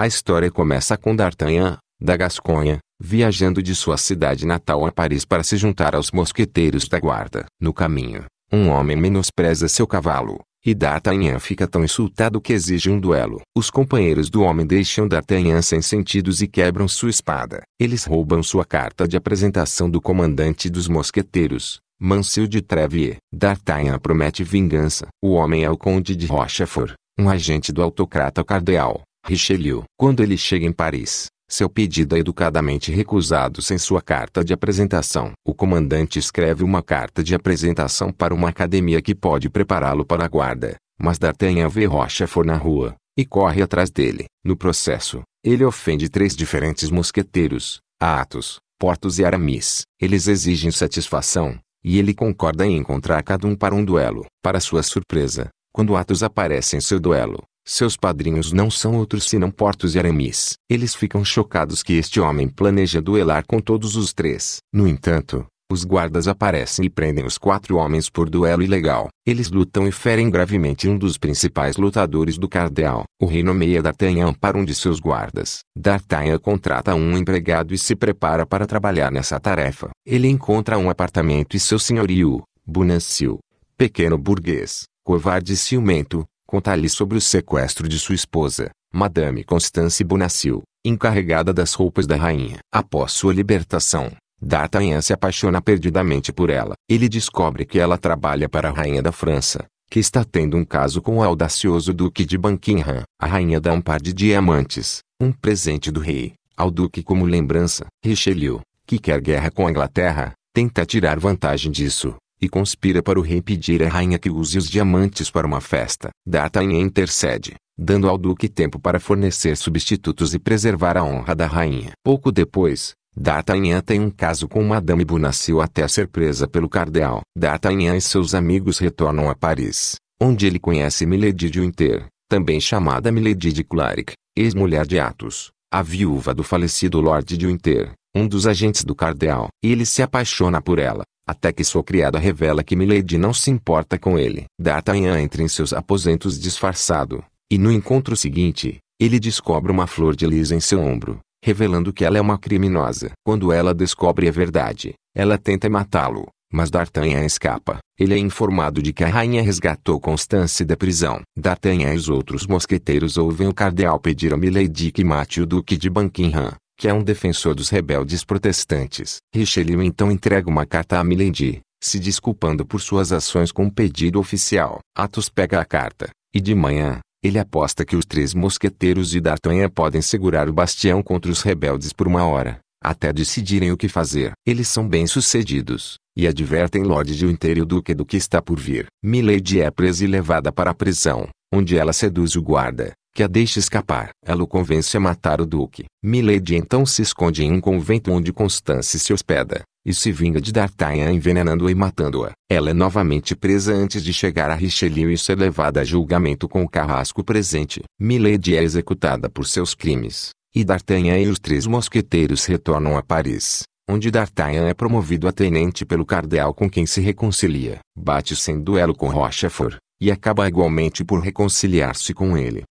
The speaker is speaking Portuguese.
A história começa com D'Artagnan, da Gasconha, viajando de sua cidade natal a Paris para se juntar aos mosqueteiros da guarda. No caminho, um homem menospreza seu cavalo, e D'Artagnan fica tão insultado que exige um duelo. Os companheiros do homem deixam D'Artagnan sem sentidos e quebram sua espada. Eles roubam sua carta de apresentação do comandante dos mosqueteiros, Mansil de Trevier. D'Artagnan promete vingança. O homem é o conde de Rochefort, um agente do autocrata cardeal. Richelieu. Quando ele chega em Paris, seu pedido é educadamente recusado sem sua carta de apresentação. O comandante escreve uma carta de apresentação para uma academia que pode prepará-lo para a guarda, mas D'Artagnan vê Rochefort na rua e corre atrás dele. No processo, ele ofende três diferentes mosqueteiros, Atos, Portos e Aramis. Eles exigem satisfação, e ele concorda em encontrar cada um para um duelo. Para sua surpresa, quando Atos aparece em seu duelo, seus padrinhos não são outros senão Portos e Aramis. Eles ficam chocados que este homem planeja duelar com todos os três. No entanto, os guardas aparecem e prendem os quatro homens por duelo ilegal. Eles lutam e ferem gravemente um dos principais lutadores do cardeal. O rei nomeia D'Artagnan para um de seus guardas. D'Artagnan contrata um empregado e se prepara para trabalhar nessa tarefa. Ele encontra um apartamento e seu senhorio, Bonancio, pequeno burguês, covarde e ciumento, conta lhe sobre o sequestro de sua esposa, Madame Constance Bonacil, encarregada das roupas da rainha. Após sua libertação, D'Artagnan se apaixona perdidamente por ela. Ele descobre que ela trabalha para a rainha da França, que está tendo um caso com o audacioso duque de Buckingham. A rainha dá um par de diamantes, um presente do rei, ao duque como lembrança. Richelieu, que quer guerra com a Inglaterra, tenta tirar vantagem disso, e conspira para o rei pedir à rainha que use os diamantes para uma festa. D'Artagnan intercede, dando ao duque tempo para fornecer substitutos e preservar a honra da rainha. Pouco depois, D'Artagnan tem um caso com Madame Bonacieux até ser presa pelo cardeal. D'Artagnan e seus amigos retornam a Paris, onde ele conhece Milady de Winter, também chamada Milady de Claric, ex-mulher de Athos, a viúva do falecido Lord de Winter, um dos agentes do cardeal. Ele se apaixona por ela, até que sua criada revela que Milady não se importa com ele. D'Artagnan entra em seus aposentos disfarçado, e no encontro seguinte, ele descobre uma flor de lisa em seu ombro, revelando que ela é uma criminosa. Quando ela descobre a verdade, ela tenta matá-lo, mas D'Artagnan escapa. Ele é informado de que a rainha resgatou Constance da prisão. D'Artagnan e os outros mosqueteiros ouvem o cardeal pedir a Milady que mate o duque de Buckingham, que é um defensor dos rebeldes protestantes. Richelieu então entrega uma carta a Milady, se desculpando por suas ações com um pedido oficial. Athos pega a carta, e de manhã, ele aposta que os três mosqueteiros e D'Artagnan podem segurar o bastião contra os rebeldes por uma hora, até decidirem o que fazer. Eles são bem-sucedidos, e advertem Lord de Winter e o Duque do que está por vir. Milady é presa e levada para a prisão, onde ela seduz o guarda, que a deixa escapar. Ela o convence a matar o duque. Milady então se esconde em um convento onde Constance se hospeda, e se vinga de D'Artagnan envenenando-a e matando-a. Ela é novamente presa antes de chegar a Richelieu e ser levada a julgamento com o carrasco presente. Milady é executada por seus crimes, e D'Artagnan e os três mosqueteiros retornam a Paris onde D'Artagnan é promovido a tenente pelo cardeal com quem se reconcilia. Bate-se em duelo com Rochefort, e acaba igualmente por reconciliar-se com ele.